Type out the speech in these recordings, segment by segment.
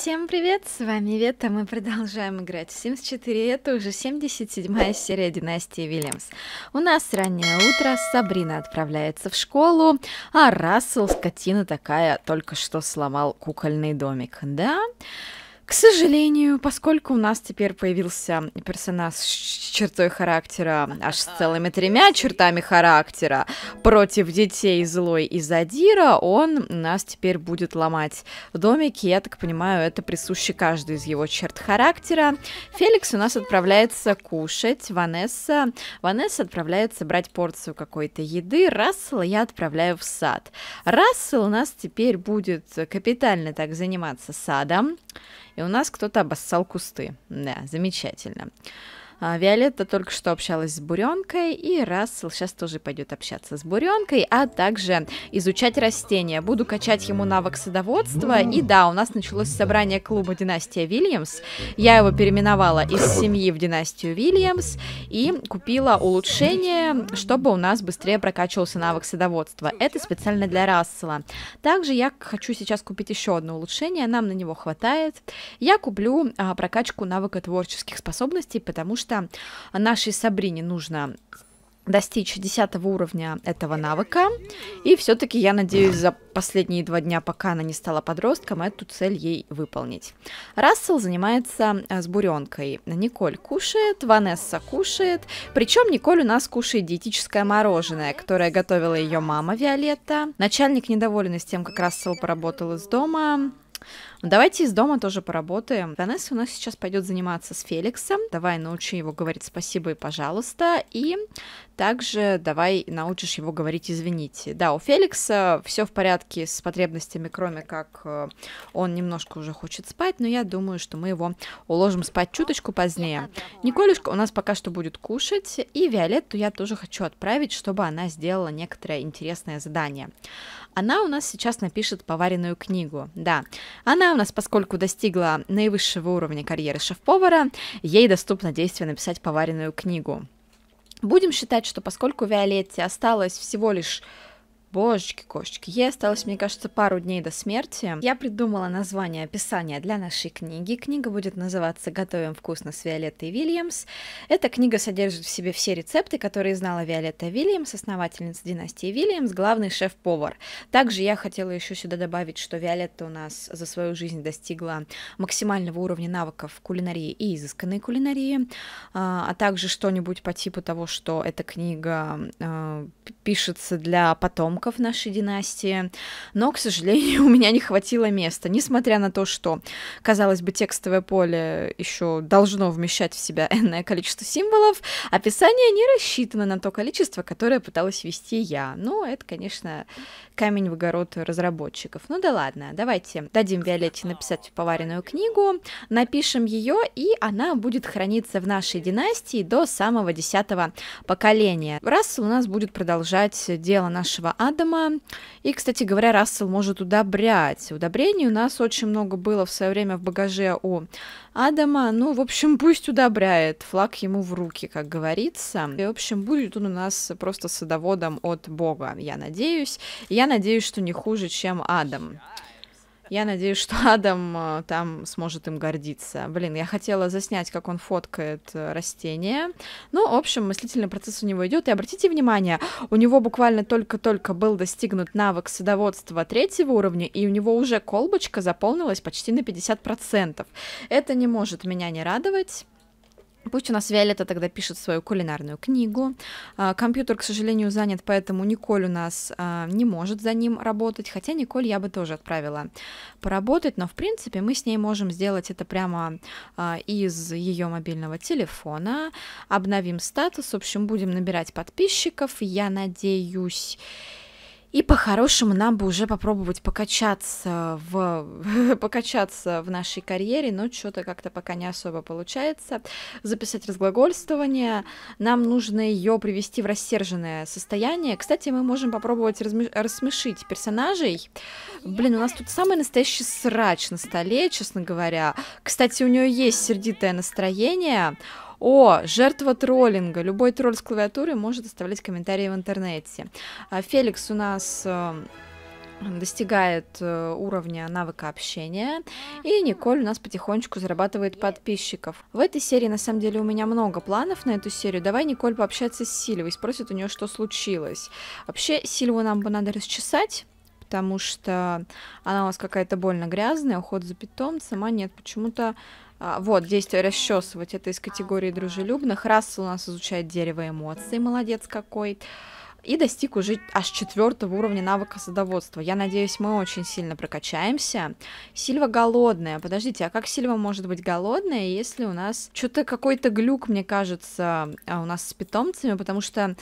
Всем привет, с вами Вета, мы продолжаем играть в Sims 4, это уже 77-я серия Династии Вильямс. У нас раннее утро, Сабрина отправляется в школу, а Рассел, скотина такая, только что сломал кукольный домик, да? Да. К сожалению, поскольку у нас теперь появился персонаж с чертой характера, аж с целыми тремя чертами характера, против детей злой и задира, он нас теперь будет ломать домики. Я так понимаю, это присуще каждой из его черт характера. Феликс у нас отправляется кушать, Ванесса... Ванесса отправляется брать порцию какой-то еды, Рассел я отправляю в сад. Рассел у нас теперь будет капитально так заниматься садом, и у нас кто-то обоссал кусты. Да, замечательно. А, Виолетта только что общалась с Буренкой, и Рассел сейчас тоже пойдет общаться с Буренкой, а также изучать растения. Буду качать ему навык садоводства, и да, у нас началось собрание клуба «Династия Вильямс». Я его переименовала из семьи в «Династию Вильямс» и купила улучшение, чтобы у нас быстрее прокачивался навык садоводства. Это специально для Рассела. Также я хочу сейчас купить еще одно улучшение, нам на него хватает. Я куплю а, прокачку навыка творческих способностей, потому что что нашей Сабрине нужно достичь 10 уровня этого навыка. И все-таки я надеюсь за последние два дня, пока она не стала подростком, эту цель ей выполнить. Рассел занимается э, с буренкой. Николь кушает, Ванесса кушает. Причем Николь у нас кушает диетическое мороженое, которое готовила ее мама Виолетта. Начальник недоволен с тем, как Рассел поработал из дома. Давайте из дома тоже поработаем. Ванесса у нас сейчас пойдет заниматься с Феликсом. Давай научи его говорить спасибо и пожалуйста. И также давай научишь его говорить извините. Да, у Феликса все в порядке с потребностями, кроме как э, он немножко уже хочет спать, но я думаю, что мы его уложим спать чуточку позднее. Николюшка у нас пока что будет кушать, и Виолетту я тоже хочу отправить, чтобы она сделала некоторое интересное задание она у нас сейчас напишет поваренную книгу. Да, она у нас, поскольку достигла наивысшего уровня карьеры шеф-повара, ей доступно действие написать поваренную книгу. Будем считать, что поскольку Виолетте осталось всего лишь Божечки-кошечки, ей осталось, мне кажется, пару дней до смерти. Я придумала название описания для нашей книги. Книга будет называться «Готовим вкусно с Виолеттой Вильямс». Эта книга содержит в себе все рецепты, которые знала Виолетта Вильямс, основательница династии Вильямс, главный шеф-повар. Также я хотела еще сюда добавить, что Виолетта у нас за свою жизнь достигла максимального уровня навыков кулинарии и изысканной кулинарии, а, а также что-нибудь по типу того, что эта книга а, пишется для потом замков нашей династии, но, к сожалению, у меня не хватило места, несмотря на то, что, казалось бы, текстовое поле еще должно вмещать в себя энное количество символов, описание не рассчитано на то количество, которое пыталась вести я. Ну, это, конечно, камень в огород разработчиков. Ну да ладно, давайте дадим Виолетте написать поваренную книгу, напишем ее, и она будет храниться в нашей династии до самого десятого поколения. Раз у нас будет продолжать дело нашего Адама И, кстати говоря, Рассел может удобрять. Удобрений у нас очень много было в свое время в багаже у Адама. Ну, в общем, пусть удобряет. Флаг ему в руки, как говорится. И, в общем, будет он у нас просто садоводом от Бога, я надеюсь. Я надеюсь, что не хуже, чем Адам. Я надеюсь, что Адам э, там сможет им гордиться. Блин, я хотела заснять, как он фоткает э, растение. Ну, в общем, мыслительный процесс у него идет. И обратите внимание, у него буквально только-только был достигнут навык садоводства третьего уровня, и у него уже колбочка заполнилась почти на 50%. Это не может меня не радовать. Пусть у нас Виолетта тогда пишет свою кулинарную книгу. А, компьютер, к сожалению, занят, поэтому Николь у нас а, не может за ним работать. Хотя Николь я бы тоже отправила поработать, но в принципе мы с ней можем сделать это прямо а, из ее мобильного телефона. Обновим статус, в общем, будем набирать подписчиков. Я надеюсь, и по-хорошему нам бы уже попробовать покачаться в, покачаться в нашей карьере, но что-то как-то пока не особо получается. Записать разглагольствование. Нам нужно ее привести в рассерженное состояние. Кстати, мы можем попробовать размеш... рассмешить персонажей. Блин, у нас тут самый настоящий срач на столе, честно говоря. Кстати, у нее есть сердитое настроение. О, жертва троллинга. Любой тролль с клавиатуры может оставлять комментарии в интернете. А, Феликс у нас эм, достигает э, уровня навыка общения, и Николь у нас потихонечку зарабатывает подписчиков. В этой серии, на самом деле, у меня много планов на эту серию. Давай Николь пообщаться с Сильвой, спросит у нее, что случилось. Вообще, Сильву нам бы надо расчесать, потому что она у нас какая-то больно грязная, уход за питомцем, а нет, почему-то а, вот, действие расчесывать, это из категории дружелюбных. Рассел у нас изучает дерево эмоций, молодец какой. И достиг уже аж четвертого уровня навыка садоводства. Я надеюсь, мы очень сильно прокачаемся. Сильва голодная. Подождите, а как Сильва может быть голодная, если у нас что-то какой-то глюк, мне кажется, а, у нас с питомцами, потому что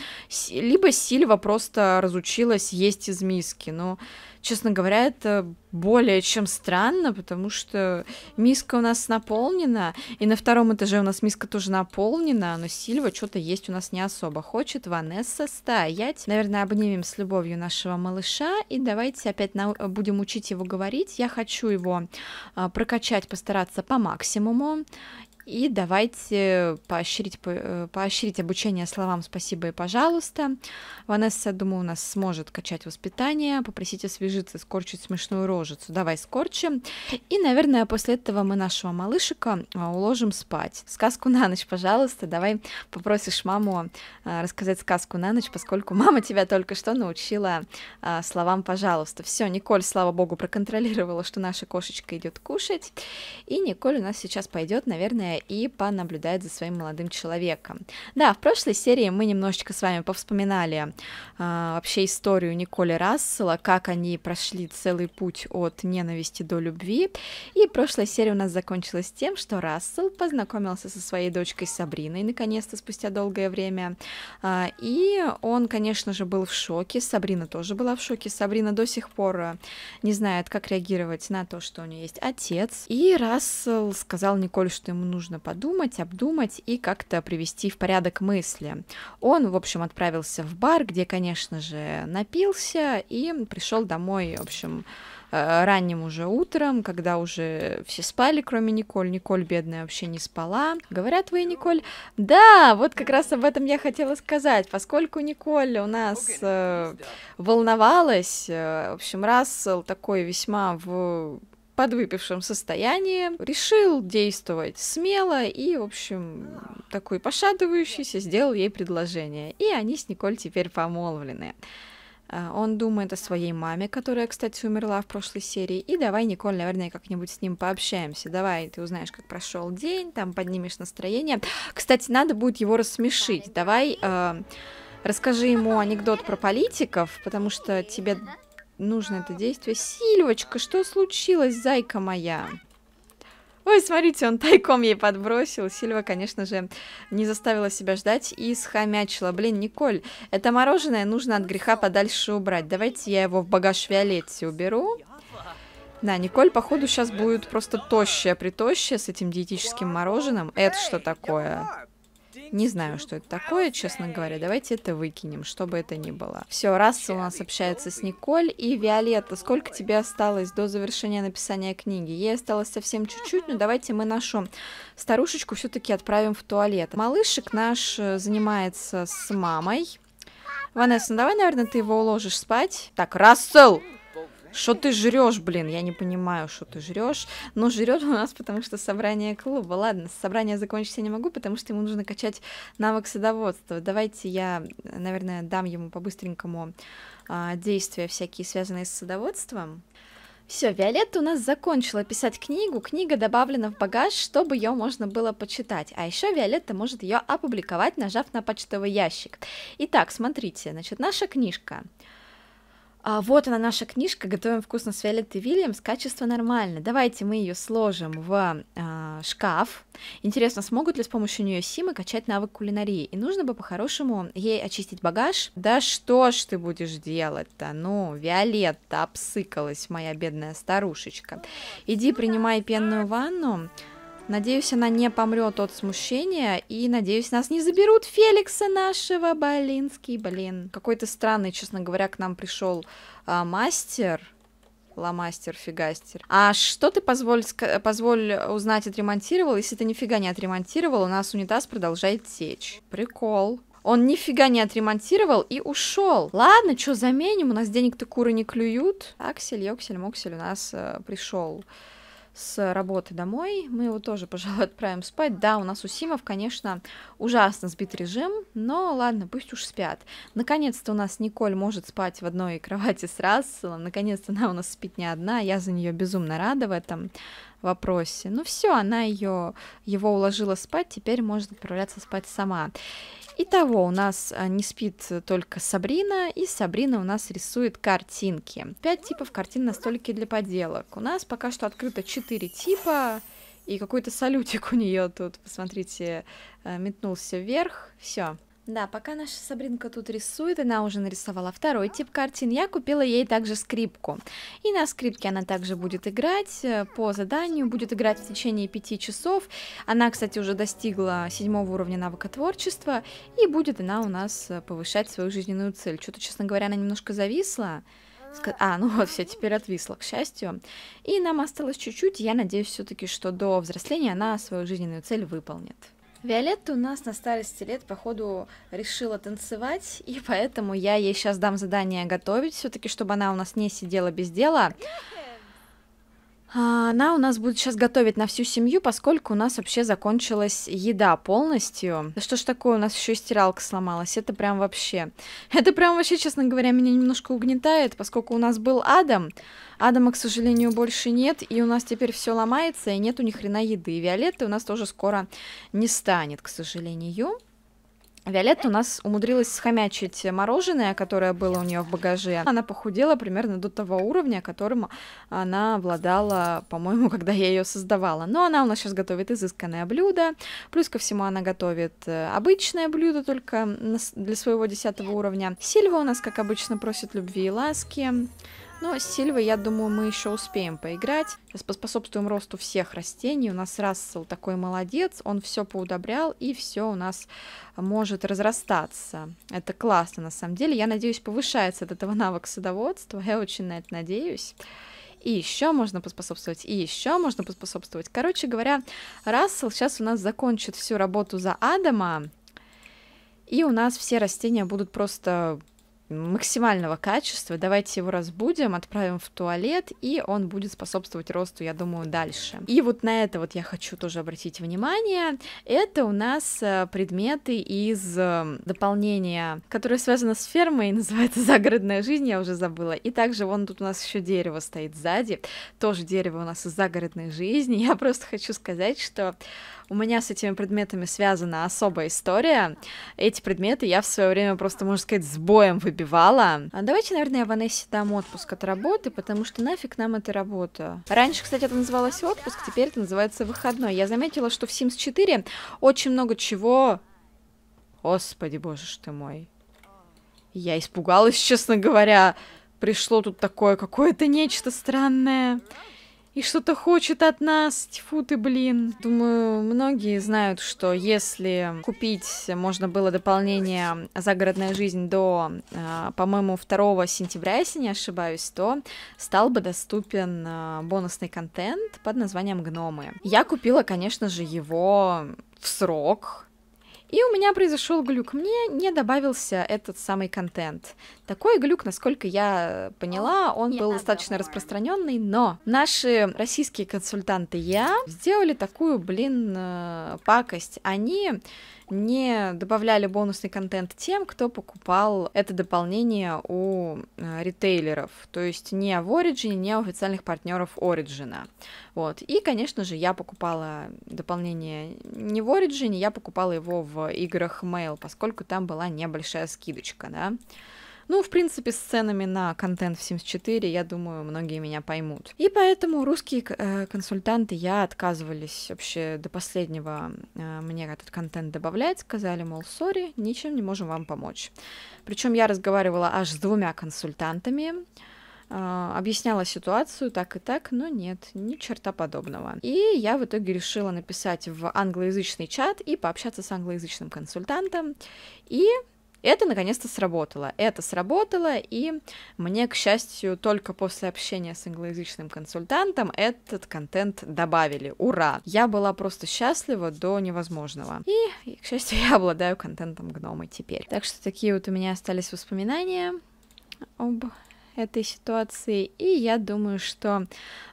либо Сильва просто разучилась есть из миски, но... Ну, честно говоря, это более чем странно, потому что миска у нас наполнена, и на втором этаже у нас миска тоже наполнена, но Сильва что-то есть у нас не особо хочет. Ванесса, стоять. Наверное, обнимем с любовью нашего малыша, и давайте опять на... будем учить его говорить. Я хочу его а, прокачать, постараться по максимуму, и давайте поощрить, э, поощрить обучение словам «спасибо» и «пожалуйста». Ванесса, думаю, у нас сможет качать воспитание. Попросите освежиться, скорчить смешную рожицу. Давай скорчим. И, наверное, после этого мы нашего малышика а, уложим спать. Сказку на ночь, пожалуйста. Давай попросишь маму а, рассказать сказку на ночь, поскольку мама тебя только что научила а, словам «пожалуйста». Все, Николь, слава богу, проконтролировала, что наша кошечка идет кушать. И Николь у нас сейчас пойдет, наверное, и понаблюдает за своим молодым человеком. Да, в прошлой серии мы немножечко с вами повспоминали э, вообще историю Николи Рассела, как они прошли целый путь от ненависти до любви. И прошлая серия у нас закончилась тем, что Рассел познакомился со своей дочкой Сабриной, наконец-то, спустя долгое время. Э, и он, конечно же, был в шоке, Сабрина тоже была в шоке, Сабрина до сих пор э, не знает, как реагировать на то, что у нее есть отец. И Рассел сказал Николь, что ему нужно нужно подумать, обдумать и как-то привести в порядок мысли. Он, в общем, отправился в бар, где, конечно же, напился и пришел домой, в общем, э, ранним уже утром, когда уже все спали, кроме Николь. Николь, бедная, вообще не спала. Говорят вы, Николь? Да, вот как раз об этом я хотела сказать. Поскольку Николь у нас э, волновалась, э, в общем, Рассел такой весьма в подвыпившем состоянии, решил действовать смело и, в общем, такой пошатывающийся сделал ей предложение. И они с Николь теперь помолвлены. А, он думает о своей маме, которая, кстати, умерла в прошлой серии. И давай, Николь, наверное, как-нибудь с ним пообщаемся. Давай, ты узнаешь, как прошел день, там поднимешь настроение. Кстати, надо будет его рассмешить. Давай э, расскажи ему анекдот про политиков, потому что тебе нужно это действие. Сильвочка, что случилось, зайка моя? Ой, смотрите, он тайком ей подбросил. Сильва, конечно же, не заставила себя ждать и схомячила. Блин, Николь, это мороженое нужно от греха подальше убрать. Давайте я его в багаж Виолетте уберу. Да, Николь, походу, сейчас будет просто тощая-притощая с этим диетическим мороженым. Это что такое? Не знаю, что это такое, честно говоря. Давайте это выкинем, чтобы это ни было. Все, Рассел у нас общается с Николь. И Виолетта, сколько тебе осталось до завершения написания книги? Ей осталось совсем чуть-чуть, но давайте мы нашу старушечку все-таки отправим в туалет. Малышек наш э, занимается с мамой. Ванесса, ну давай, наверное, ты его уложишь спать. Так, Рассел, что ты жрешь, блин? Я не понимаю, что ты жрешь. Но ну, жрет у нас, потому что собрание клуба. Ладно, собрание закончить я не могу, потому что ему нужно качать навык садоводства. Давайте я, наверное, дам ему по-быстренькому а, действия всякие, связанные с садоводством. Все, Виолетта у нас закончила писать книгу. Книга добавлена в багаж, чтобы ее можно было почитать. А еще Виолетта может ее опубликовать, нажав на почтовый ящик. Итак, смотрите, значит, наша книжка. А вот она наша книжка «Готовим вкусно с Виолеттой Вильямс. Качество нормально». Давайте мы ее сложим в э, шкаф. Интересно, смогут ли с помощью нее Симы качать навык кулинарии? И нужно бы по-хорошему ей очистить багаж. Да что ж ты будешь делать-то? Ну, Виолетта обсыкалась, моя бедная старушечка. Иди принимай пенную ванну. Надеюсь, она не помрет от смущения. И надеюсь, нас не заберут Феликса нашего, Болинский, блин. Какой-то странный, честно говоря, к нам пришел а, мастер. Ломастер, фигастер. А что ты, позволь, позволь узнать, отремонтировал? Если ты нифига не отремонтировал, у нас унитаз продолжает течь. Прикол. Он нифига не отремонтировал и ушел. Ладно, что заменим? У нас денег-то куры не клюют. Аксель, Йоксель, Моксель у нас э, пришел с работы домой. Мы его тоже, пожалуй, отправим спать. Да, у нас у Симов, конечно, ужасно сбит режим, но ладно, пусть уж спят. Наконец-то у нас Николь может спать в одной кровати с Расселом. Наконец-то она у нас спит не одна. Я за нее безумно рада в этом вопросе. Ну все, она ее, его уложила спать, теперь может отправляться спать сама. Итого у нас а, не спит только Сабрина, и Сабрина у нас рисует картинки. Пять типов картин на столике для поделок. У нас пока что открыто четыре типа, и какой-то салютик у нее тут, посмотрите, а, метнулся вверх. Все, да, пока наша Сабринка тут рисует, она уже нарисовала второй тип картин, я купила ей также скрипку. И на скрипке она также будет играть э, по заданию, будет играть в течение пяти часов. Она, кстати, уже достигла седьмого уровня навыка творчества, и будет она у нас э, повышать свою жизненную цель. Что-то, честно говоря, она немножко зависла. А, ну вот, все, теперь отвисла, к счастью. И нам осталось чуть-чуть, я надеюсь все-таки, что до взросления она свою жизненную цель выполнит. Виолетта у нас на старости лет, походу, решила танцевать, и поэтому я ей сейчас дам задание готовить, все-таки, чтобы она у нас не сидела без дела. А, она у нас будет сейчас готовить на всю семью, поскольку у нас вообще закончилась еда полностью. Да что ж такое, у нас еще и стиралка сломалась. Это прям вообще... Это прям вообще, честно говоря, меня немножко угнетает, поскольку у нас был Адам. Адама, к сожалению, больше нет, и у нас теперь все ломается, и нету ни хрена еды. Виолетты у нас тоже скоро не станет, к сожалению. Виолетта у нас умудрилась схомячить мороженое, которое было у нее в багаже. Она похудела примерно до того уровня, которым она обладала, по-моему, когда я ее создавала. Но она у нас сейчас готовит изысканное блюдо. Плюс ко всему она готовит э, обычное блюдо только для своего десятого уровня. Сильва у нас, как обычно, просит любви и ласки. Но ну, а с сильвой, я думаю, мы еще успеем поиграть. Сейчас поспособствуем росту всех растений. У нас Рассел такой молодец, он все поудобрял, и все у нас может разрастаться. Это классно, на самом деле. Я надеюсь, повышается от этого навык садоводства. Я очень на это надеюсь и еще можно поспособствовать, и еще можно поспособствовать. Короче говоря, Рассел сейчас у нас закончит всю работу за Адама, и у нас все растения будут просто максимального качества. Давайте его разбудим, отправим в туалет, и он будет способствовать росту, я думаю, дальше. И вот на это вот я хочу тоже обратить внимание. Это у нас э, предметы из э, дополнения, которое связано с фермой, называется «Загородная жизнь», я уже забыла. И также вон тут у нас еще дерево стоит сзади, тоже дерево у нас из «Загородной жизни». Я просто хочу сказать, что у меня с этими предметами связана особая история. Эти предметы я в свое время просто, можно сказать, с боем выбирала выбивала. А давайте, наверное, я Ванессе дам отпуск от работы, потому что нафиг нам эта работа. Раньше, кстати, это называлось отпуск, теперь это называется выходной. Я заметила, что в Sims 4 очень много чего... Господи, боже ж ты мой. Я испугалась, честно говоря. Пришло тут такое какое-то нечто странное и что-то хочет от нас. Тьфу ты, блин. Думаю, многие знают, что если купить можно было дополнение «Загородная жизнь» до, э, по-моему, 2 сентября, если не ошибаюсь, то стал бы доступен э, бонусный контент под названием «Гномы». Я купила, конечно же, его в срок, и у меня произошел глюк. Мне не добавился этот самый контент. Такой глюк, насколько я поняла, он был достаточно распространенный, но наши российские консультанты Я сделали такую, блин, э, пакость. Они не добавляли бонусный контент тем, кто покупал это дополнение у э, ритейлеров, то есть не в Origin, не у официальных партнеров Origin. Вот. И, конечно же, я покупала дополнение не в Origin, я покупала его в играх Mail, поскольку там была небольшая скидочка, да. Ну, в принципе, с ценами на контент в Sims 4, я думаю, многие меня поймут. И поэтому русские э, консультанты, я отказывались вообще до последнего э, мне этот контент добавлять, сказали, мол, сори, ничем не можем вам помочь. Причем я разговаривала аж с двумя консультантами, э, объясняла ситуацию так и так, но нет, ни черта подобного. И я в итоге решила написать в англоязычный чат и пообщаться с англоязычным консультантом. И это наконец-то сработало. Это сработало, и мне, к счастью, только после общения с англоязычным консультантом этот контент добавили. Ура! Я была просто счастлива до невозможного. И, к счастью, я обладаю контентом гномы теперь. Так что такие вот у меня остались воспоминания об этой ситуации. И я думаю, что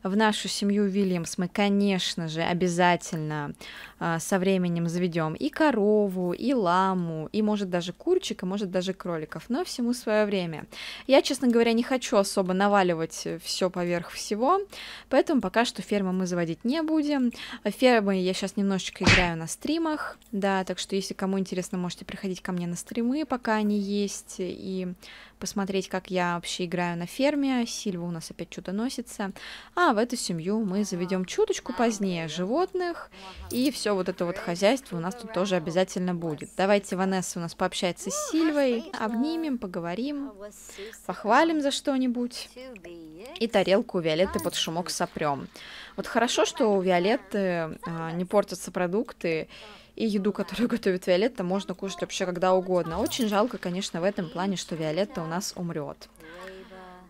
в нашу семью Вильямс мы, конечно же, обязательно а, со временем заведем и корову, и ламу, и может даже курчик, и может даже кроликов, но всему свое время. Я, честно говоря, не хочу особо наваливать э, все поверх всего, поэтому пока что ферму мы заводить не будем. Фермы я сейчас немножечко играю на стримах, да, так что если кому интересно, можете приходить ко мне на стримы, пока они есть, и посмотреть, как я вообще играю на ферме. Сильва у нас опять что-то носится. А в эту семью мы заведем чуточку позднее животных, и все вот это вот хозяйство у нас тут тоже обязательно будет. Давайте Ванесса у нас пообщается с Сильвой, обнимем, поговорим, похвалим за что-нибудь, и тарелку Виолетты под шумок сопрем. Вот хорошо, что у Виолетты а, не портятся продукты, и еду, которую готовит Виолетта, можно кушать вообще когда угодно. Очень жалко, конечно, в этом плане, что Виолетта у нас умрет.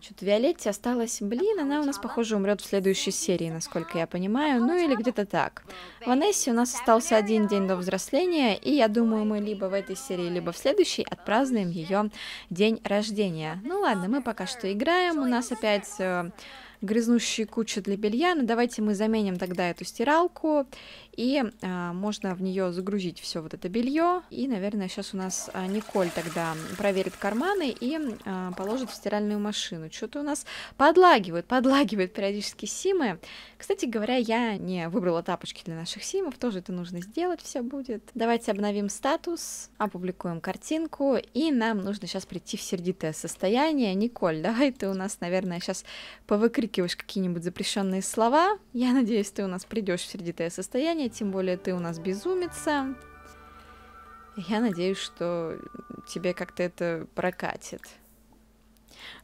Что-то Виолетте осталось... Блин, она у нас, похоже, умрет в следующей серии, насколько я понимаю. Ну или где-то так. Ванессе у нас остался один день до взросления, и я думаю, мы либо в этой серии, либо в следующей отпразднуем ее день рождения. Ну ладно, мы пока что играем. У нас опять э, грязнущие кучи для белья. Но давайте мы заменим тогда эту стиралку, и а, можно в нее загрузить все вот это белье. И, наверное, сейчас у нас а, Николь тогда проверит карманы и а, положит в стиральную машину. Что-то у нас подлагивает, подлагивает периодически симы. Кстати говоря, я не выбрала тапочки для наших симов, тоже это нужно сделать, все будет. Давайте обновим статус, опубликуем картинку, и нам нужно сейчас прийти в сердитое состояние. Николь, давай ты у нас, наверное, сейчас повыкрикиваешь выкрикиваешь какие-нибудь запрещенные слова. Я надеюсь, ты у нас придешь в сердитое состояние, тем более ты у нас безумица. Я надеюсь, что тебе как-то это прокатит.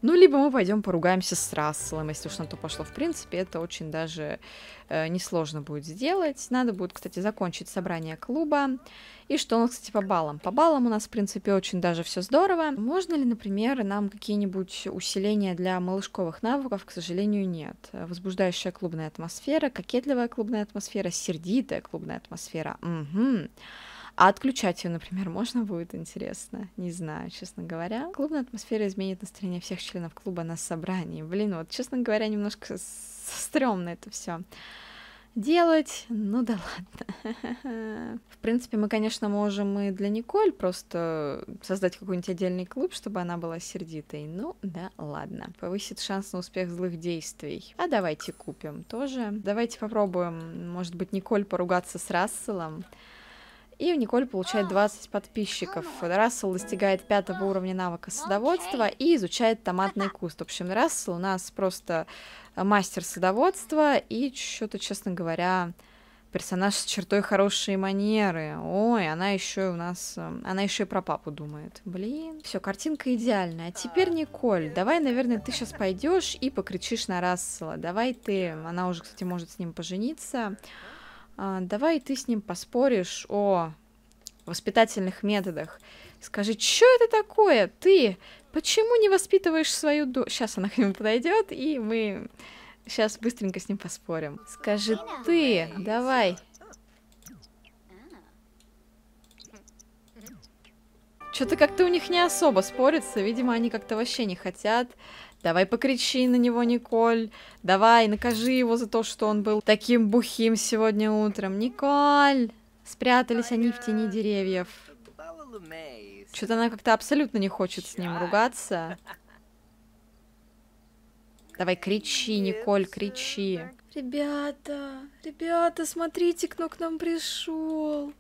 Ну, либо мы пойдем поругаемся с Расселом, если уж на то пошло. В принципе, это очень даже э, несложно будет сделать. Надо будет, кстати, закончить собрание клуба. И что у нас, кстати, по баллам? По баллам у нас, в принципе, очень даже все здорово. Можно ли, например, нам какие-нибудь усиления для малышковых навыков? К сожалению, нет. Возбуждающая клубная атмосфера, кокетливая клубная атмосфера, сердитая клубная атмосфера. Угу. А отключать ее, например, можно будет, интересно? Не знаю, честно говоря. Клубная атмосфера изменит настроение всех членов клуба на собрании. Блин, вот, честно говоря, немножко стрёмно это все делать. Ну да ладно. В принципе, мы, конечно, можем и для Николь просто создать какой-нибудь отдельный клуб, чтобы она была сердитой. Ну да ладно. Повысит шанс на успех злых действий. А давайте купим тоже. Давайте попробуем, может быть, Николь поругаться с Расселом. И Николь получает 20 а, подписчиков. Рассел достигает пятого уровня навыка ну, садоводства и изучает томатный куст. В общем, Рассел у нас просто э, мастер садоводства и что-то, честно говоря, персонаж с чертой хорошие манеры. Ой, она еще у нас... Э, она еще и про папу думает. Блин. Все, картинка идеальная. А теперь, а. Николь, давай, наверное, ты сейчас пойдешь и покричишь на Рассела. Давай ты... Она уже, кстати, может с ним пожениться. А, давай ты с ним поспоришь о воспитательных методах. Скажи, что это такое? Ты почему не воспитываешь свою дочь? Сейчас она к нему подойдет, и мы сейчас быстренько с ним поспорим. Скажи ты, давай. Что-то как-то у них не особо спорится. Видимо, они как-то вообще не хотят Давай покричи на него, Николь. Давай, накажи его за то, что он был таким бухим сегодня утром. Николь! Спрятались они в тени деревьев. Что-то она как-то абсолютно не хочет с ним ругаться. Давай, кричи, Николь, кричи. Ребята, ребята, смотрите, кто к нам пришел.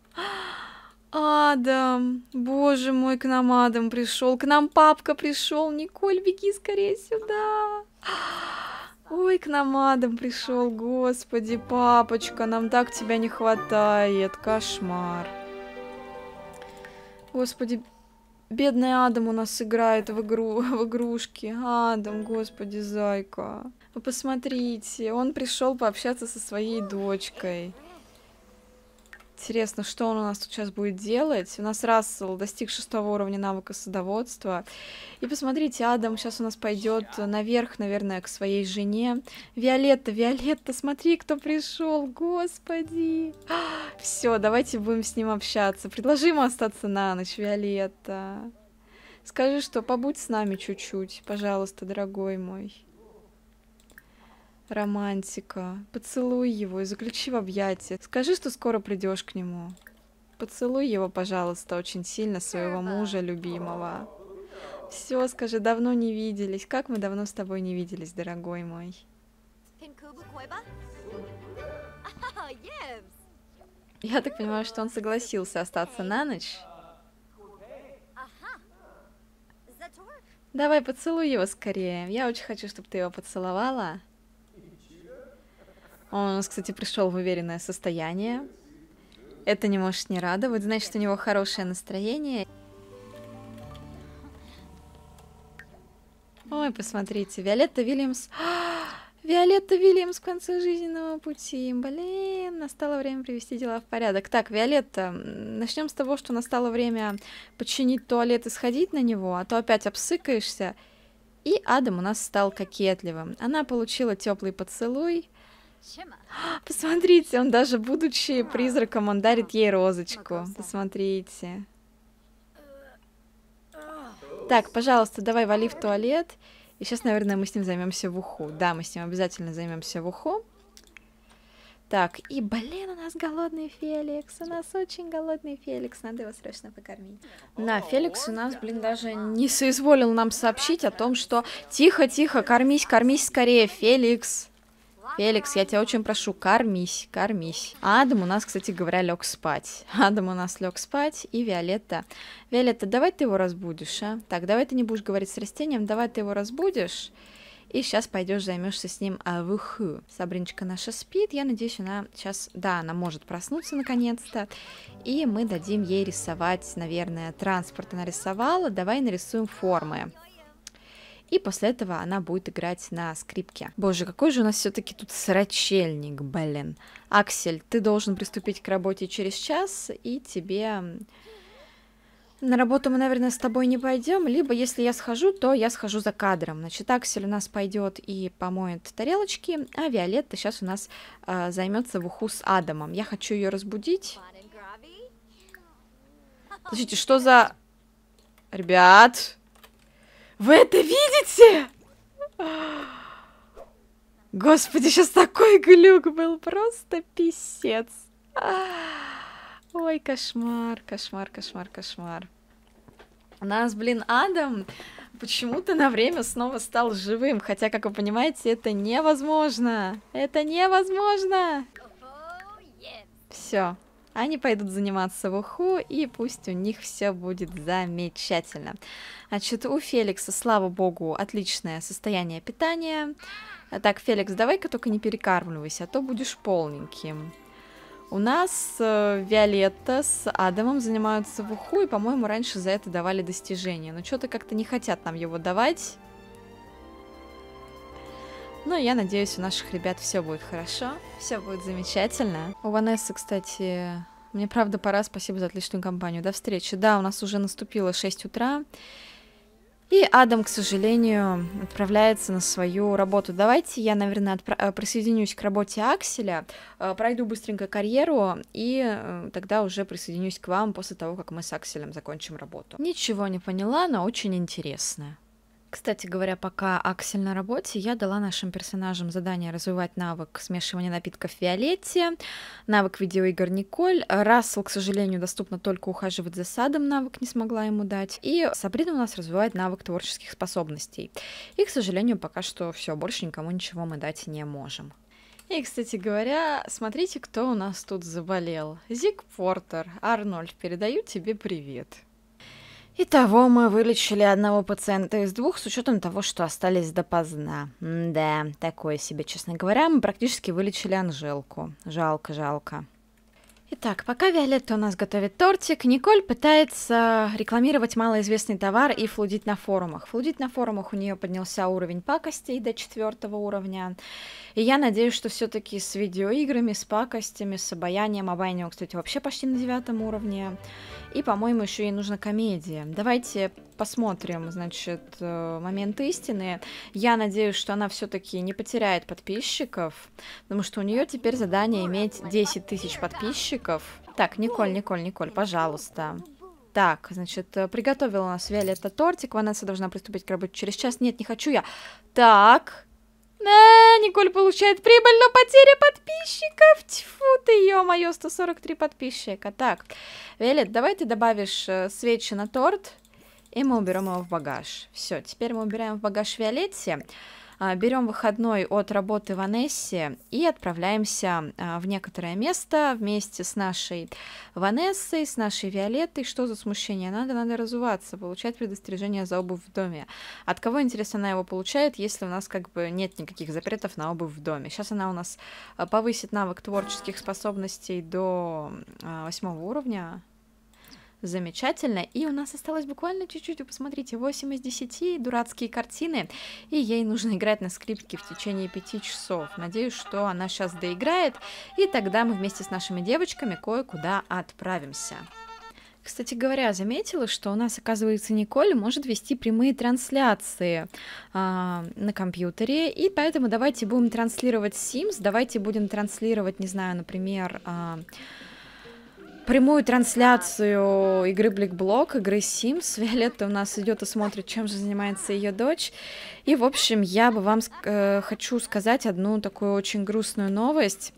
Адам, боже мой, к нам Адам пришел, к нам папка пришел, Николь, беги скорее сюда. Ой, к нам Адам пришел, господи, папочка, нам так тебя не хватает, кошмар. Господи, бедный Адам у нас играет в игру, в игрушки. Адам, господи, зайка. Вы посмотрите, он пришел пообщаться со своей дочкой. Интересно, что он у нас тут сейчас будет делать. У нас Рассел достиг шестого уровня навыка садоводства. И посмотрите, Адам сейчас у нас пойдет наверх, наверное, к своей жене. Виолетта, Виолетта, смотри, кто пришел, господи. Все, давайте будем с ним общаться. Предложи ему остаться на ночь, Виолетта. Скажи, что побудь с нами чуть-чуть, пожалуйста, дорогой мой. Романтика. Поцелуй его и заключи в объятия. Скажи, что скоро придешь к нему. Поцелуй его, пожалуйста, очень сильно, своего мужа любимого. Все, скажи, давно не виделись. Как мы давно с тобой не виделись, дорогой мой. Я так понимаю, что он согласился остаться на ночь. Давай поцелуй его скорее. Я очень хочу, чтобы ты его поцеловала. Он у нас, кстати, пришел в уверенное состояние. Это не может не радовать, значит, у него хорошее настроение. Ой, посмотрите, Виолетта Вильямс... А, Виолетта Вильямс к концу жизненного пути. Блин, настало время привести дела в порядок. Так, Виолетта, начнем с того, что настало время починить туалет и сходить на него, а то опять обсыкаешься. И Адам у нас стал кокетливым. Она получила теплый поцелуй, Посмотрите, он даже, будучи призраком, он дарит ей розочку. Посмотрите. Э, так, э. пожалуйста, давай вали в туалет. И сейчас, наверное, мы с ним займемся в уху. Да, мы с ним обязательно займемся в уху. Так, и, блин, у нас голодный Феликс, у нас очень голодный Феликс, надо его срочно покормить. На, Феликс у нас, блин, даже не соизволил нам сообщить о том, что тихо-тихо, кормись, кормись скорее, Феликс. Феликс, я тебя очень прошу, кормись, кормись. Адам у нас, кстати говоря, лег спать. Адам у нас лег спать, и Виолетта. Виолетта, давай ты его разбудишь, а? Так, давай ты не будешь говорить с растением, давай ты его разбудишь. И сейчас пойдешь займешься с ним авуху. Сабриночка наша спит. Я надеюсь, она сейчас, да, она может проснуться наконец-то. И мы дадим ей рисовать, наверное, транспорт она рисовала. Давай нарисуем формы и после этого она будет играть на скрипке. Боже, какой же у нас все-таки тут срачельник, блин. Аксель, ты должен приступить к работе через час, и тебе... На работу мы, наверное, с тобой не пойдем, либо если я схожу, то я схожу за кадром. Значит, Аксель у нас пойдет и помоет тарелочки, а Виолетта сейчас у нас э, а, займется в уху с Адамом. Я хочу ее разбудить. Слушайте, что за... Ребят, вы это видите? Господи, сейчас такой глюк был, просто писец. Ой, кошмар, кошмар, кошмар, кошмар. У нас, блин, Адам почему-то на время снова стал живым, хотя, как вы понимаете, это невозможно. Это невозможно. Все, они пойдут заниматься в Уху, и пусть у них все будет замечательно. Значит, у Феликса, слава богу, отличное состояние питания. Так, Феликс, давай-ка только не перекармливайся, а то будешь полненьким. У нас э, Виолетта с Адамом занимаются в Уху, и, по-моему, раньше за это давали достижения. Но что-то как-то не хотят нам его давать. Ну, я надеюсь, у наших ребят все будет хорошо, все будет замечательно. У Ванессы, кстати, мне правда пора, спасибо за отличную компанию. До встречи. Да, у нас уже наступило 6 утра. И Адам, к сожалению, отправляется на свою работу. Давайте я, наверное, отпра- э, присоединюсь к работе Акселя, э, пройду быстренько карьеру и э, тогда уже присоединюсь к вам после того, как мы с Акселем закончим работу. Ничего не поняла, но очень интересно. Кстати говоря, пока Аксель на работе, я дала нашим персонажам задание развивать навык смешивания напитков Виолетте, навык видеоигр Николь. Рассел, к сожалению, доступно только ухаживать за садом, навык не смогла ему дать. И Сабрина у нас развивает навык творческих способностей. И, к сожалению, пока что все, больше никому ничего мы дать не можем. И, кстати говоря, смотрите, кто у нас тут заболел. Зиг Портер, Арнольд, передаю тебе привет. Итого мы вылечили одного пациента из двух, с учетом того, что остались допоздна. М да, такое себе, честно говоря, мы практически вылечили Анжелку. Жалко, жалко. Так, пока Виолетта у нас готовит тортик, Николь пытается рекламировать малоизвестный товар и флудить на форумах. Флудить на форумах у нее поднялся уровень пакостей до четвертого уровня. И я надеюсь, что все-таки с видеоиграми, с пакостями, с обаянием. Обаяние, кстати, вообще почти на девятом уровне. И, по-моему, еще ей нужна комедия. Давайте посмотрим, значит, э, момент истины. Я надеюсь, что она все-таки не потеряет подписчиков, потому что у нее теперь задание иметь 10 тысяч подписчиков. Так, Николь, Николь, Николь, пожалуйста. Так, значит, э, приготовила у нас Виолетта тортик. Ванесса должна приступить к работе через час. Нет, не хочу я. Так. А, Николь получает прибыль, но потеря подписчиков. Тьфу ты, ё-моё, 143 подписчика. Так, Виолет, давай ты добавишь э, свечи на торт. И мы уберем его в багаж. Все, теперь мы убираем в багаж Виолетте, а, берем выходной от работы Ванессе и отправляемся а, в некоторое место вместе с нашей Ванессой, с нашей Виолеттой. Что за смущение? Надо, надо разуваться, получать предостережение за обувь в доме. От кого, интересно, она его получает, если у нас как бы нет никаких запретов на обувь в доме? Сейчас она у нас а, повысит навык творческих способностей до восьмого уровня замечательно. И у нас осталось буквально чуть-чуть, посмотрите, 8 из 10 дурацкие картины, и ей нужно играть на скрипке в течение 5 часов. Надеюсь, что она сейчас доиграет, и тогда мы вместе с нашими девочками кое-куда отправимся. Кстати говоря, заметила, что у нас, оказывается, Николь может вести прямые трансляции э, на компьютере, и поэтому давайте будем транслировать Sims, давайте будем транслировать, не знаю, например... Э, прямую трансляцию игры Бликблок, игры Sims. Виолетта у нас идет и смотрит, чем же занимается ее дочь. И, в общем, я бы вам э, хочу сказать одну такую очень грустную новость.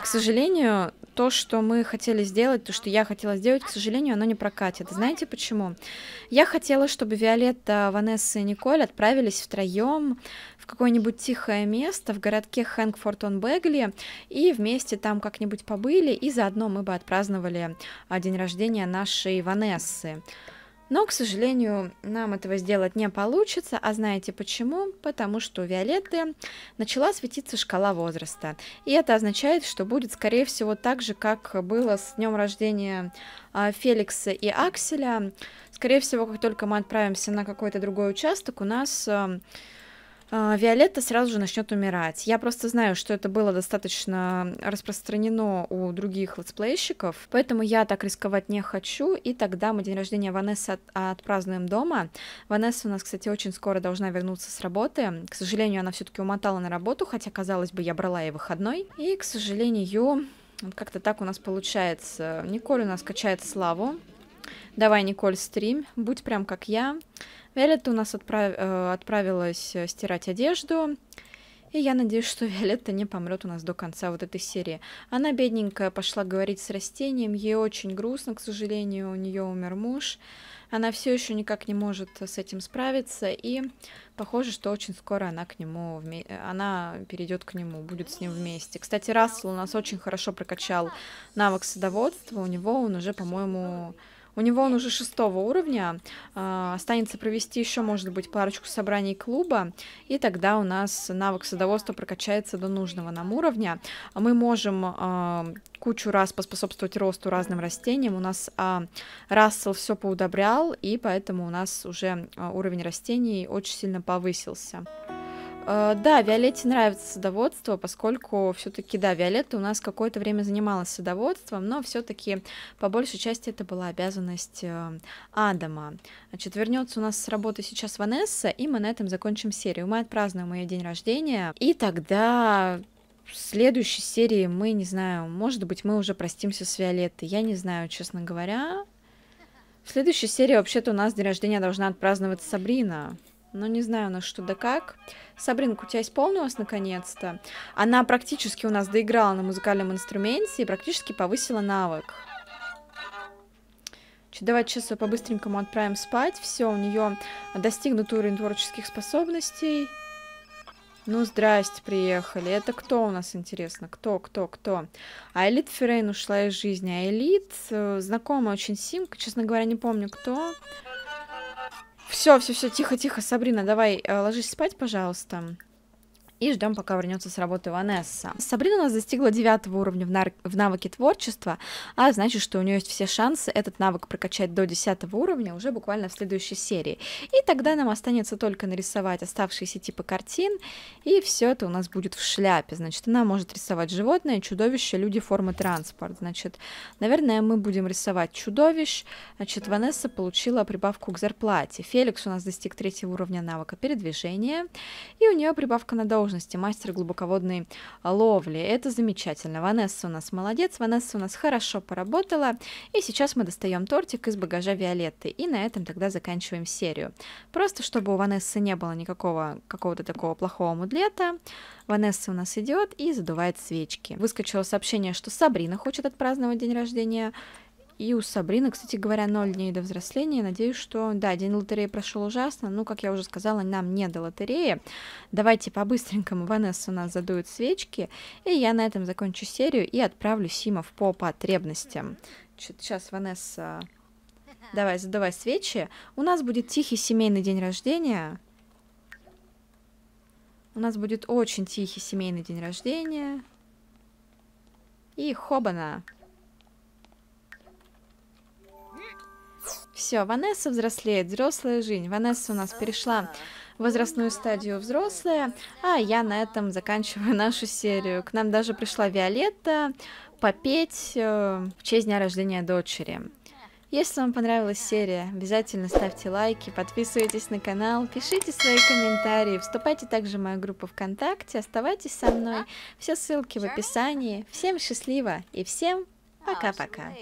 К сожалению, то, что мы хотели сделать, то, что я хотела сделать, к сожалению, оно не прокатит. Знаете почему? Я хотела, чтобы Виолетта, Ванесса и Николь отправились втроем в какое-нибудь тихое место в городке Хэнкфорд-он-Бегли и вместе там как-нибудь побыли, и заодно мы бы отпраздновали а, день рождения нашей Ванессы. Но, к сожалению, нам этого сделать не получится, а знаете почему? Потому что у Виолетты начала светиться шкала возраста. И это означает, что будет, скорее всего, так же, как было с днем рождения а, Феликса и Акселя. Скорее всего, как только мы отправимся на какой-то другой участок, у нас а, а, Виолетта сразу же начнет умирать. Я просто знаю, что это было достаточно распространено у других летсплейщиков, поэтому я так рисковать не хочу, и тогда мы день рождения Ванессы от отпразднуем дома. Ванесса у нас, кстати, очень скоро должна вернуться с работы. К сожалению, она все-таки умотала на работу, хотя, казалось бы, я брала ей выходной. И, к сожалению, вот как-то так у нас получается. Николь у нас качает славу. Давай, Николь, стрим. Будь прям как я. Виолетта у нас отправ... Э, отправилась э, стирать одежду. И я надеюсь, что Виолетта не помрет у нас до конца вот этой серии. Она, бедненькая, пошла говорить с растением. Ей очень грустно, к сожалению, у нее умер муж. Она все еще никак не может с этим справиться. И похоже, что очень скоро она к нему, вме... она перейдет к нему, будет с ним вместе. Кстати, Рассел у нас очень хорошо прокачал навык садоводства. У него он уже, по-моему, у него он уже шестого уровня. Э, останется провести еще, может быть, парочку собраний клуба. И тогда у нас навык садоводства прокачается до нужного нам уровня. Мы можем э, кучу раз поспособствовать росту разным растениям. У нас а, Рассел все поудобрял, и поэтому у нас уже а, уровень растений очень сильно повысился. Э, да, Виолетте нравится садоводство, поскольку все-таки, да, Виолетта у нас какое-то время занималась садоводством, но все-таки по большей части это была обязанность э, Адама. Значит, вернется у нас с работы сейчас Ванесса, и мы на этом закончим серию. Мы отпразднуем ее день рождения, и тогда в следующей серии мы, не знаю, может быть, мы уже простимся с Виолеттой, я не знаю, честно говоря. В следующей серии вообще-то у нас день рождения должна отпраздновать Сабрина. Но не знаю, на что да как. Сабринка, у тебя исполнилось наконец-то? Она практически у нас доиграла на музыкальном инструменте и практически повысила навык. Че, давайте сейчас ее по-быстренькому отправим спать. Все, у нее достигнут уровень творческих способностей. Ну, здрасте, приехали. Это кто у нас, интересно? Кто, кто, кто? А Элит Феррейн ушла из жизни. А Элит, э, знакомая очень симка, честно говоря, не помню кто. Все, все, все, тихо, тихо, Сабрина, давай, э, ложись спать, пожалуйста и ждем, пока вернется с работы Ванесса. Сабрина у нас достигла девятого уровня в, нар... в навыке творчества, а значит, что у нее есть все шансы этот навык прокачать до десятого уровня уже буквально в следующей серии. И тогда нам останется только нарисовать оставшиеся типы картин, и все это у нас будет в шляпе. Значит, она может рисовать животное, чудовище, люди, формы, транспорт. Значит, наверное, мы будем рисовать чудовищ. Значит, Ванесса получила прибавку к зарплате. Феликс у нас достиг третьего уровня навыка передвижения, и у нее прибавка на доу должности мастер глубоководной ловли. Это замечательно. Ванесса у нас молодец, Ванесса у нас хорошо поработала. И сейчас мы достаем тортик из багажа Виолетты. И на этом тогда заканчиваем серию. Просто чтобы у Ванессы не было никакого какого-то такого плохого мудлета, Ванесса у нас идет и задувает свечки. Выскочило сообщение, что Сабрина хочет отпраздновать день рождения. И у Сабрины, кстати говоря, 0 дней до взросления. Надеюсь, что... Да, день лотереи прошел ужасно. Ну, как я уже сказала, нам не до лотереи. Давайте по-быстренькому. Ванесса у нас задует свечки. И я на этом закончу серию и отправлю Симов по потребностям. Сейчас Ванесса... Давай, задавай свечи. У нас будет тихий семейный день рождения. У нас будет очень тихий семейный день рождения. И хобана! Все, Ванесса взрослеет, взрослая жизнь. Ванесса у нас перешла в возрастную стадию взрослая, а я на этом заканчиваю нашу серию. К нам даже пришла Виолетта попеть э, в честь дня рождения дочери. Если вам понравилась серия, обязательно ставьте лайки, подписывайтесь на канал, пишите свои комментарии, вступайте также в мою группу ВКонтакте, оставайтесь со мной. Все ссылки в описании. Всем счастливо и всем пока-пока.